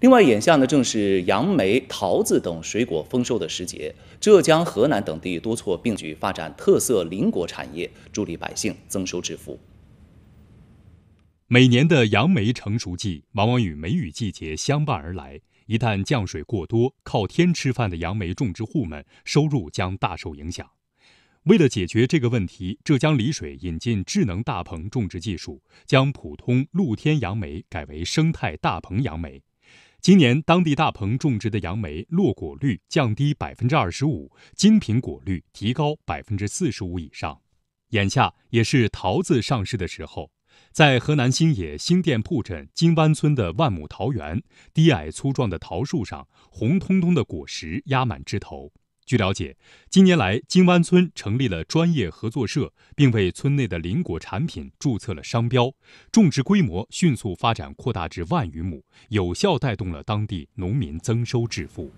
另外，眼下呢正是杨梅、桃子等水果丰收的时节。浙江、河南等地多措并举发展特色林果产业，助力百姓增收致富。每年的杨梅成熟季，往往与梅雨季节相伴而来。一旦降水过多，靠天吃饭的杨梅种植户们收入将大受影响。为了解决这个问题，浙江丽水引进智能大棚种植技术，将普通露天杨梅改为生态大棚杨梅。今年，当地大棚种植的杨梅落果率降低百分之二十五，精品果率提高百分之四十五以上。眼下也是桃子上市的时候，在河南新野新店铺镇金湾村的万亩桃园，低矮粗壮的桃树上，红彤彤的果实压满枝头。据了解，近年来，金湾村成立了专业合作社，并为村内的林果产品注册了商标，种植规模迅速发展扩大至万余亩，有效带动了当地农民增收致富。